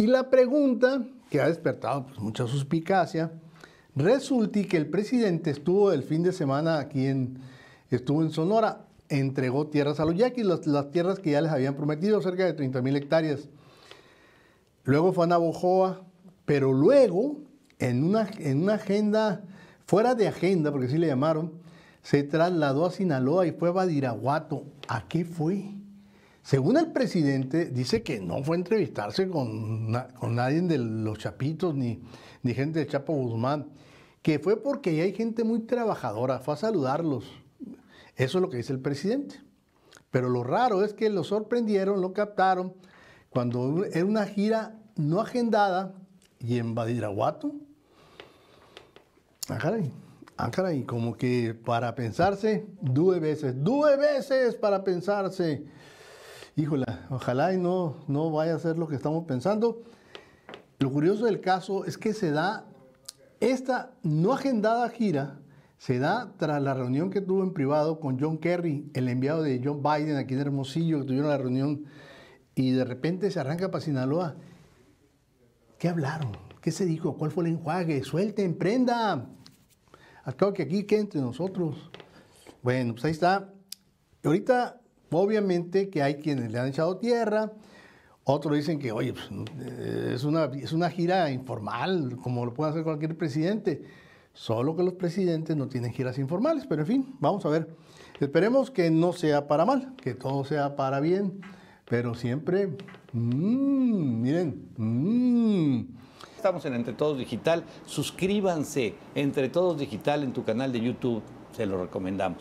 Y la pregunta, que ha despertado pues, mucha suspicacia, resulta que el presidente estuvo el fin de semana aquí en, estuvo en Sonora, entregó tierras a los yaquis, las, tierras que ya les habían prometido, cerca de 30 mil hectáreas. Luego fue a Navojoa, pero luego, en una, en una agenda, fuera de agenda, porque así le llamaron, se trasladó a Sinaloa y fue a Badiraguato. ¿A qué fue? Según el presidente, dice que no fue a entrevistarse con, con nadie de los Chapitos ni, gente de Chapo Guzmán, que fue porque hay gente muy trabajadora, fue a saludarlos. Eso es lo que dice el presidente. Pero lo raro es que lo sorprendieron, lo captaron, cuando era una gira no agendada y en Badiraguato. Ah, caray. Ah, como que para pensarse, due veces, due veces para pensarse híjola, ojalá y no, no vaya a ser lo que estamos pensando. Lo curioso del caso es que se da esta no agendada gira, se da tras la reunión que tuvo en privado con John Kerry, el enviado de John Biden aquí en Hermosillo, que tuvieron la reunión, y de repente se arranca para Sinaloa. ¿Qué hablaron? ¿Qué se dijo? ¿Cuál fue el enjuague? ¡Suelten, prenda! Acabo que aquí quede entre nosotros. Bueno, pues ahí está. Ahorita Obviamente que hay quienes le han echado tierra, otros dicen que, oye, pues, eh, es, una, es una gira informal, como lo puede hacer cualquier presidente. Solo que los presidentes no tienen giras informales, pero en fin, vamos a ver. Esperemos que no sea para mal, que todo sea para bien, pero siempre, mm, miren, mmm. Estamos en Entre Todos Digital, suscríbanse, Entre Todos Digital en tu canal de YouTube, se lo recomendamos.